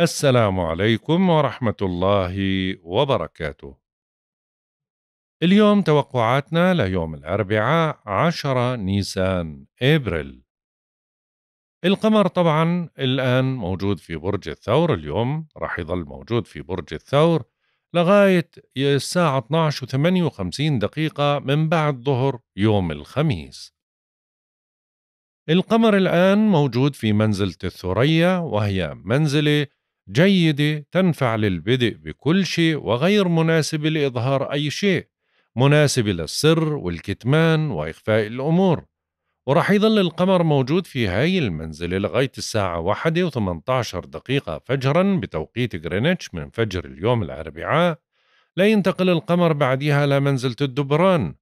السلام عليكم ورحمة الله وبركاته. اليوم توقعاتنا ليوم الأربعاء 10 نيسان إبريل. القمر طبعا الآن موجود في برج الثور اليوم راح يظل موجود في برج الثور لغاية الساعة 12 دقيقة من بعد ظهر يوم الخميس. القمر الآن موجود في منزلة الثريا وهي منزلة جيدة تنفع للبدء بكل شيء وغير مناسبة لإظهار أي شيء مناسبة للسر والكتمان وإخفاء الأمور ورح يظل القمر موجود في هاي المنزلة لغاية الساعة وثمنتاشر دقيقة فجرا بتوقيت غرينتش من فجر اليوم الأربعاء لا ينتقل القمر بعدها لمنزلة الدبران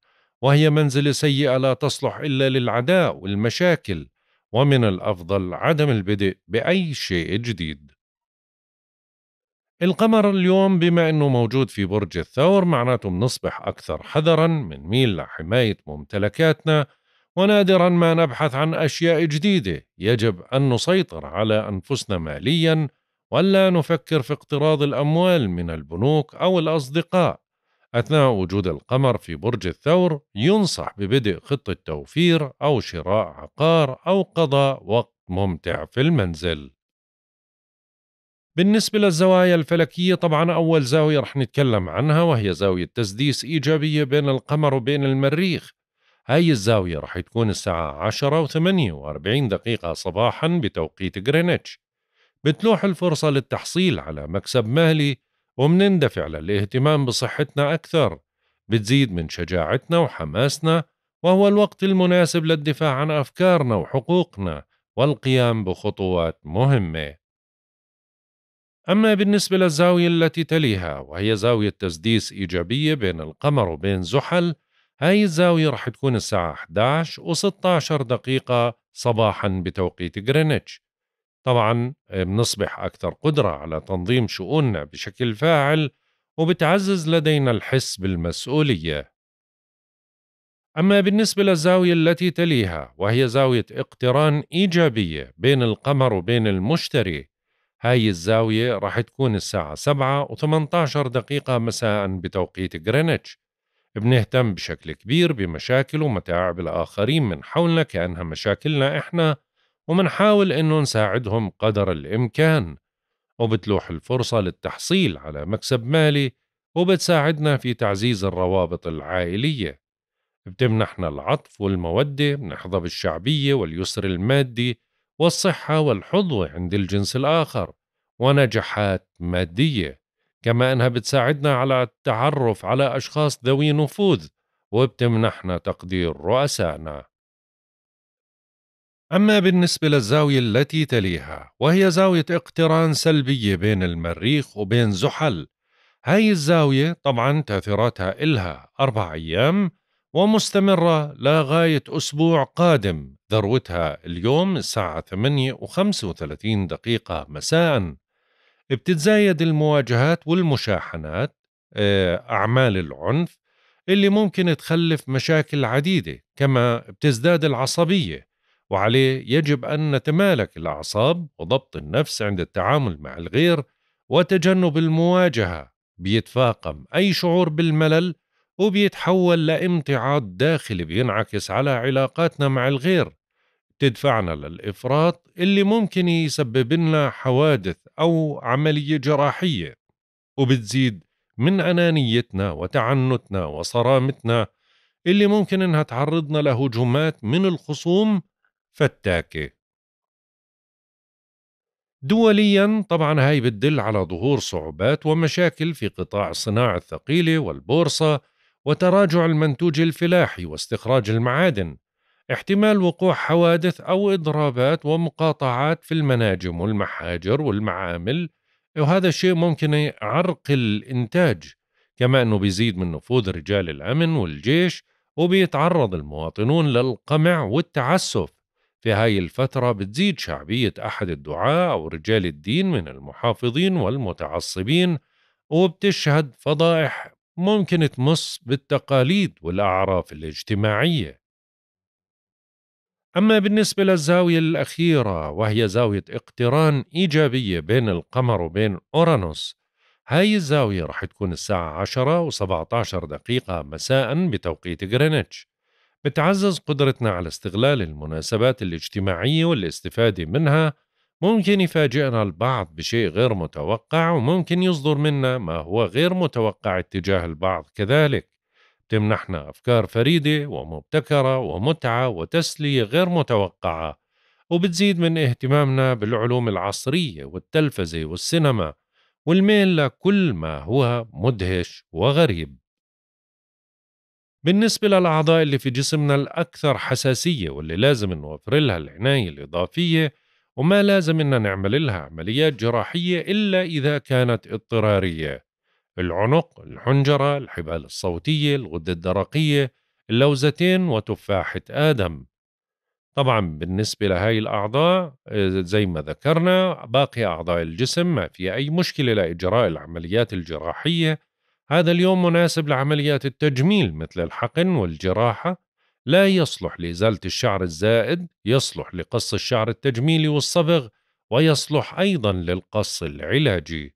وهي منزلة سيئة لا تصلح إلا للعداء والمشاكل ومن الأفضل عدم البدء بأي شيء جديد القمر اليوم بما أنه موجود في برج الثور معناته بنصبح أكثر حذرا من ميل لحماية ممتلكاتنا ونادرا ما نبحث عن أشياء جديدة يجب أن نسيطر على أنفسنا ماليا ولا نفكر في اقتراض الأموال من البنوك أو الأصدقاء أثناء وجود القمر في برج الثور ينصح ببدء خطة توفير أو شراء عقار أو قضاء وقت ممتع في المنزل بالنسبة للزوايا الفلكية طبعا أول زاوية رح نتكلم عنها وهي زاوية تسديس إيجابية بين القمر وبين المريخ هاي الزاوية رح تكون الساعة 10 و 48 دقيقة صباحا بتوقيت غرينتش بتلوح الفرصة للتحصيل على مكسب مالي ومنندفع للاهتمام بصحتنا أكثر بتزيد من شجاعتنا وحماسنا وهو الوقت المناسب للدفاع عن أفكارنا وحقوقنا والقيام بخطوات مهمة أما بالنسبة للزاوية التي تليها وهي زاوية تسديس إيجابية بين القمر وبين زحل هاي الزاوية رح تكون الساعة 11 و 16 دقيقة صباحا بتوقيت غرينتش طبعا آه، بنصبح أكثر قدرة على تنظيم شؤوننا بشكل فاعل وبتعزز لدينا الحس بالمسؤولية أما بالنسبة للزاوية التي تليها وهي زاوية اقتران إيجابية بين القمر وبين المشتري هاي الزاوية راح تكون الساعة 7 و18 دقيقة مساء بتوقيت غرينتش بنهتم بشكل كبير بمشاكل ومتاعب الآخرين من حولنا كأنها مشاكلنا إحنا ومنحاول إنه نساعدهم قدر الإمكان وبتلوح الفرصة للتحصيل على مكسب مالي وبتساعدنا في تعزيز الروابط العائلية بتمنحنا العطف والمودة بنحظى بالشعبية واليسر المادي والصحة والحظوة عند الجنس الآخر ونجاحات مادية كما أنها بتساعدنا على التعرف على أشخاص ذوي نفوذ وبتمنحنا تقدير رؤسائنا أما بالنسبة للزاوية التي تليها وهي زاوية اقتران سلبية بين المريخ وبين زحل هاي الزاوية طبعا تأثيراتها إلها أربع أيام ومستمرة لغاية أسبوع قادم ذروتها اليوم الساعة 8 و35 دقيقة مساء بتتزايد المواجهات والمشاحنات آه، أعمال العنف اللي ممكن تخلف مشاكل عديدة كما بتزداد العصبية وعليه يجب أن نتمالك الأعصاب وضبط النفس عند التعامل مع الغير وتجنب المواجهة بيتفاقم أي شعور بالملل وبيتحول لامتعاض داخلي بينعكس على علاقاتنا مع الغير تدفعنا للإفراط اللي ممكن يسبب لنا حوادث أو عملية جراحية وبتزيد من أنانيتنا وتعنتنا وصرامتنا اللي ممكن إنها تعرضنا لهجومات من الخصوم فتاكة دوليا طبعا هاي بتدل على ظهور صعوبات ومشاكل في قطاع الصناعة الثقيلة والبورصة وتراجع المنتوج الفلاحي واستخراج المعادن احتمال وقوع حوادث او اضرابات ومقاطعات في المناجم والمحاجر والمعامل وهذا الشيء ممكن يعرقل الانتاج كما انه بيزيد من نفوذ رجال الامن والجيش وبيتعرض المواطنون للقمع والتعسف في هاي الفترة بتزيد شعبية أحد الدعاة أو رجال الدين من المحافظين والمتعصبين وبتشهد فضائح ممكن تمص بالتقاليد والأعراف الاجتماعية أما بالنسبة للزاوية الأخيرة وهي زاوية اقتران إيجابية بين القمر وبين أورانوس هاي الزاوية رح تكون الساعة 10 و17 دقيقة مساء بتوقيت غرينتش بتعزز قدرتنا على استغلال المناسبات الاجتماعية والاستفادة منها ممكن يفاجئنا البعض بشيء غير متوقع وممكن يصدر منا ما هو غير متوقع اتجاه البعض كذلك تمنحنا أفكار فريدة ومبتكرة ومتعة وتسلية غير متوقعة وبتزيد من اهتمامنا بالعلوم العصرية والتلفزة والسينما والميل لكل ما هو مدهش وغريب بالنسبة للأعضاء اللي في جسمنا الأكثر حساسية واللي لازم نوفر لها العناية الإضافية وما لازم إن نعمل لها عمليات جراحية إلا إذا كانت اضطرارية العنق، الحنجرة، الحبال الصوتية، الغدة الدرقية، اللوزتين وتفاحة آدم طبعا بالنسبة لهاي الأعضاء آه، زي ما ذكرنا باقي أعضاء الجسم ما في أي مشكلة لإجراء العمليات الجراحية هذا اليوم مناسب لعمليات التجميل مثل الحقن والجراحة لا يصلح لإزالة الشعر الزائد يصلح لقص الشعر التجميلي والصبغ ويصلح أيضا للقص العلاجي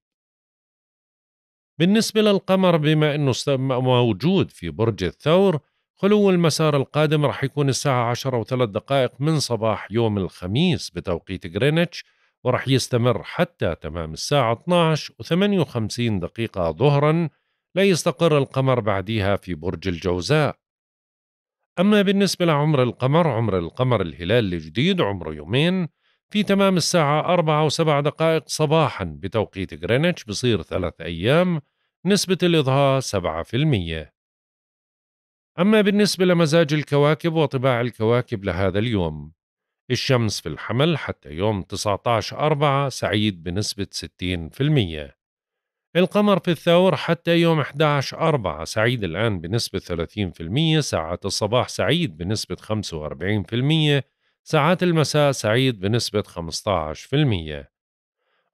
بالنسبة للقمر بما أنه موجود في برج الثور خلو المسار القادم رح يكون الساعة 10 وثلاث دقائق من صباح يوم الخميس بتوقيت غرينتش ورح يستمر حتى تمام الساعة 12 و58 دقيقة ظهرا لا يستقر القمر بعدها في برج الجوزاء أما بالنسبة لعمر القمر عمر القمر الهلال الجديد عمره يومين في تمام الساعة أربعة وسبع دقائق صباحا بتوقيت غرينتش بصير ثلاث أيام نسبة الإضاءة سبعة في المية أما بالنسبة لمزاج الكواكب وطباع الكواكب لهذا اليوم الشمس في الحمل حتى يوم 19 أربعة سعيد بنسبة 60% القمر في الثور حتى يوم 11 أربعة سعيد الآن بنسبة 30% ساعات الصباح سعيد بنسبة 45% ساعات المساء سعيد بنسبة 15%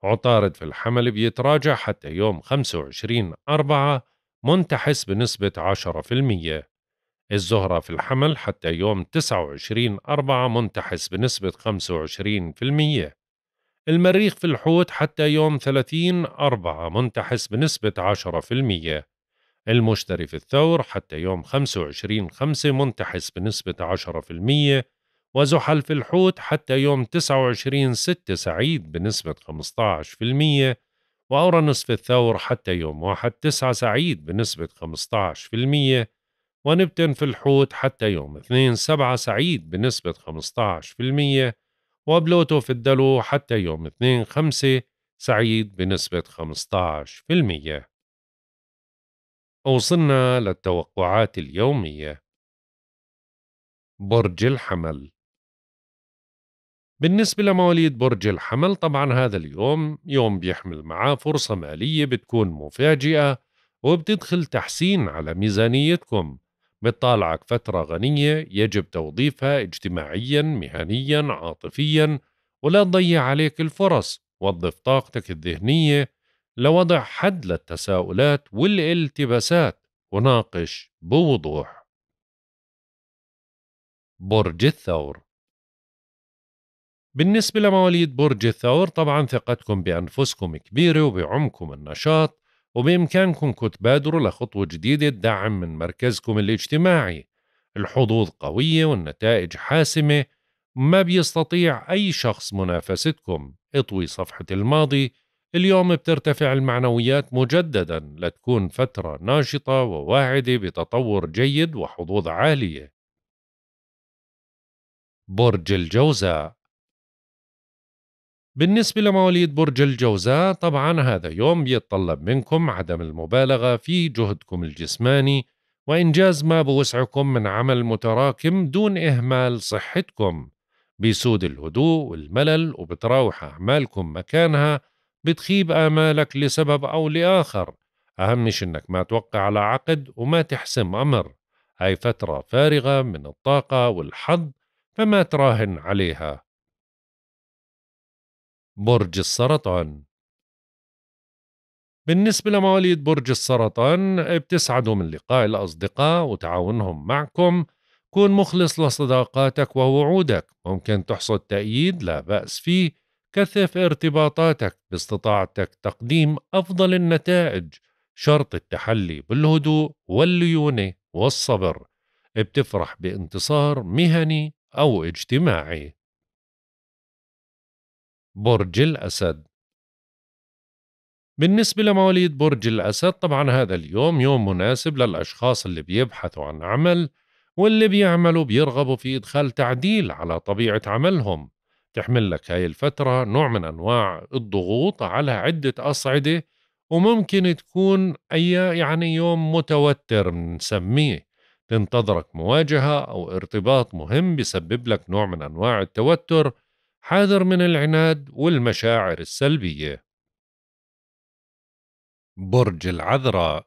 عطارد في الحمل بيتراجع حتى يوم 25 أربعة منتحس بنسبة 10% الزهرة في الحمل حتى يوم 29 أربعة منتحس بنسبة 25% المريخ في الحوت حتى يوم 30 أربعة منتحس بنسبة 10% المشتري في الثور حتى يوم 25 خمسة منتحس بنسبة 10% وزحل في الحوت حتى يوم 29 ستة سعيد بنسبة 15% وأورانوس في الثور حتى يوم 1 9 سعيد بنسبة 15% ونبتون في الحوت حتى يوم 2 7 سعيد بنسبة 15% وبلوتو في الدلو حتى يوم 2 5 سعيد بنسبة 15% وصلنا للتوقعات اليومية برج الحمل بالنسبة لمواليد برج الحمل طبعا هذا اليوم يوم بيحمل معاه فرصة مالية بتكون مفاجئة وبتدخل تحسين على ميزانيتكم بتطالعك فترة غنية يجب توظيفها اجتماعيا مهنيا عاطفيا ولا تضيع عليك الفرص وظف طاقتك الذهنية لوضع حد للتساؤلات والالتباسات وناقش بوضوح برج الثور بالنسبة لمواليد برج الثور طبعا ثقتكم بأنفسكم كبيرة وبعمكم النشاط وبإمكانكم تبادروا لخطوة جديدة الدعم من مركزكم الاجتماعي الحظوظ قوية والنتائج حاسمة ما بيستطيع أي شخص منافستكم اطوي صفحة الماضي اليوم بترتفع المعنويات مجددا لتكون فترة ناشطة وواعدة بتطور جيد وحظوظ عالية برج الجوزاء بالنسبة لمواليد برج الجوزاء طبعا هذا يوم بيتطلب منكم عدم المبالغة في جهدكم الجسماني وإنجاز ما بوسعكم من عمل متراكم دون إهمال صحتكم بيسود الهدوء والملل وبتراوح أعمالكم مكانها بتخيب آمالك لسبب أو لآخر أهمش إنك ما توقع على عقد وما تحسم أمر هاي فترة فارغة من الطاقة والحظ فما تراهن عليها برج السرطان بالنسبة لمواليد برج السرطان بتسعدوا من لقاء الأصدقاء وتعاونهم معكم كون مخلص لصداقاتك ووعودك ممكن تحصد تأييد لا بأس فيه كثف ارتباطاتك باستطاعتك تقديم أفضل النتائج شرط التحلي بالهدوء والليونة والصبر بتفرح بانتصار مهني أو اجتماعي برج الأسد بالنسبة لمواليد برج الأسد طبعا هذا اليوم يوم مناسب للأشخاص اللي بيبحثوا عن عمل واللي بيعملوا بيرغبوا في إدخال تعديل على طبيعة عملهم تحمل لك هاي الفترة نوع من أنواع الضغوط على عدة أصعدة وممكن تكون أي يعني يوم متوتر نسميه تنتظرك مواجهة أو ارتباط مهم بسبب لك نوع من أنواع التوتر حاذر من العناد والمشاعر السلبية برج العذراء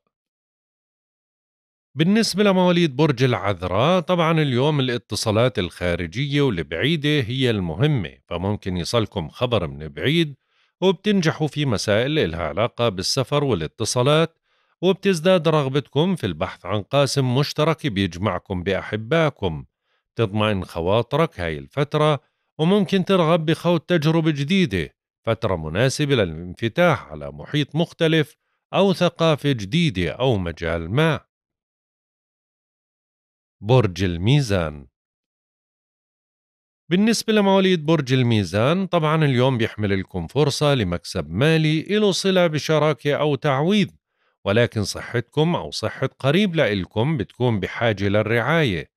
بالنسبة لمواليد برج العذراء طبعا اليوم الاتصالات الخارجية والبعيدة هي المهمة فممكن يصلكم خبر من بعيد وبتنجحوا في مسائل إلها علاقة بالسفر والاتصالات وبتزداد رغبتكم في البحث عن قاسم مشترك بيجمعكم بأحبائكم تضمن خواطرك هاي الفترة وممكن ترغب بخوض تجربة جديدة فترة مناسبة للانفتاح على محيط مختلف أو ثقافة جديدة أو مجال ما برج الميزان بالنسبة لمواليد برج الميزان طبعا اليوم بيحمل لكم فرصة لمكسب مالي له صلة بشراكة أو تعويض ولكن صحتكم أو صحة قريب لإلكم بتكون بحاجة للرعاية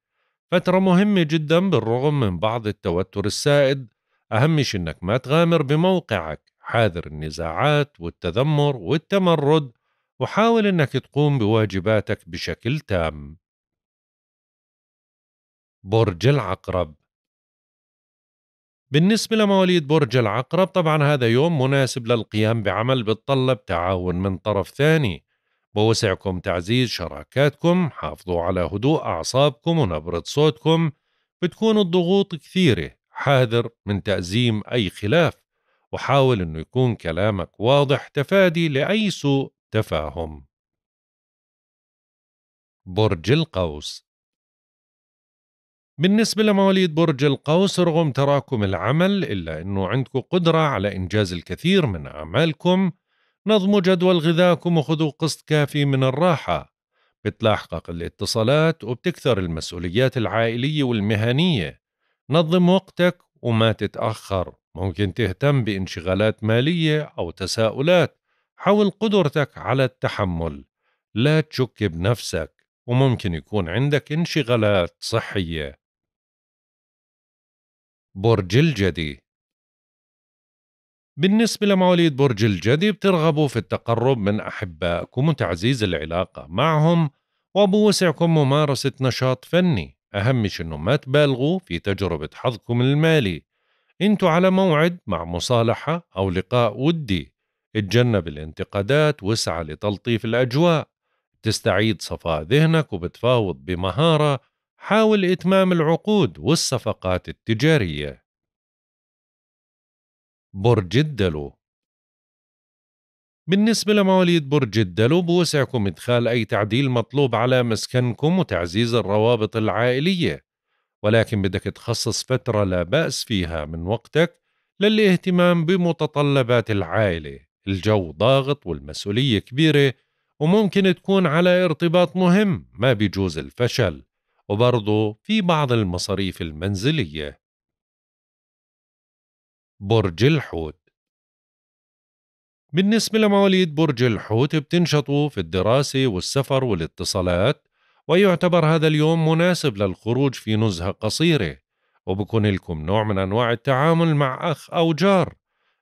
فترة مهمة جدا بالرغم من بعض التوتر السائد أهم شيء أنك ما تغامر بموقعك حاذر النزاعات والتذمر والتمرد وحاول أنك تقوم بواجباتك بشكل تام برج العقرب بالنسبة لمواليد برج العقرب طبعا هذا يوم مناسب للقيام بعمل بتطلب تعاون من طرف ثاني بوسعكم تعزيز شراكاتكم حافظوا على هدوء أعصابكم ونبرة صوتكم بتكون الضغوط كثيرة حاذر من تأزيم أي خلاف وحاول أنه يكون كلامك واضح تفادي لأي سوء تفاهم برج القوس بالنسبة لمواليد برج القوس رغم تراكم العمل إلا أنه عندكم قدرة على إنجاز الكثير من أعمالكم نظموا جدول غذاكم وخذوا قسط كافي من الراحة بتلاحقك الاتصالات وبتكثر المسؤوليات العائلية والمهنية نظم وقتك وما تتأخر ممكن تهتم بانشغالات مالية أو تساؤلات حول قدرتك على التحمل لا تشك بنفسك وممكن يكون عندك انشغالات صحية برج الجدي بالنسبة لمواليد برج الجدي بترغبوا في التقرب من أحبائكم وتعزيز العلاقة معهم وبوسعكم ممارسة نشاط فني أهم شيء أنه ما تبالغوا في تجربة حظكم المالي أنتوا على موعد مع مصالحة أو لقاء ودي اتجنب الانتقادات واسعى لتلطيف الأجواء تستعيد صفاء ذهنك وبتفاوض بمهارة حاول إتمام العقود والصفقات التجارية برج الدلو بالنسبة لمواليد برج الدلو بوسعكم إدخال أي تعديل مطلوب على مسكنكم وتعزيز الروابط العائلية ولكن بدك تخصص فترة لا بأس فيها من وقتك للاهتمام بمتطلبات العائلة الجو ضاغط والمسؤولية كبيرة وممكن تكون على ارتباط مهم ما بيجوز الفشل وبرضه في بعض المصاريف المنزلية برج الحوت بالنسبة لمواليد برج الحوت بتنشطوا في الدراسة والسفر والاتصالات ويعتبر هذا اليوم مناسب للخروج في نزهة قصيرة وبكون لكم نوع من أنواع التعامل مع أخ أو جار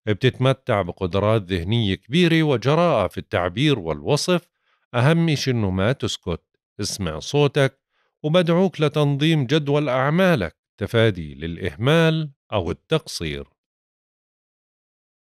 بتتمتع بقدرات ذهنية كبيرة وجراءة في التعبير والوصف أهم شيء إنه ما تسكت اسمع صوتك وبدعوك لتنظيم جدول أعمالك تفادي للإهمال أو التقصير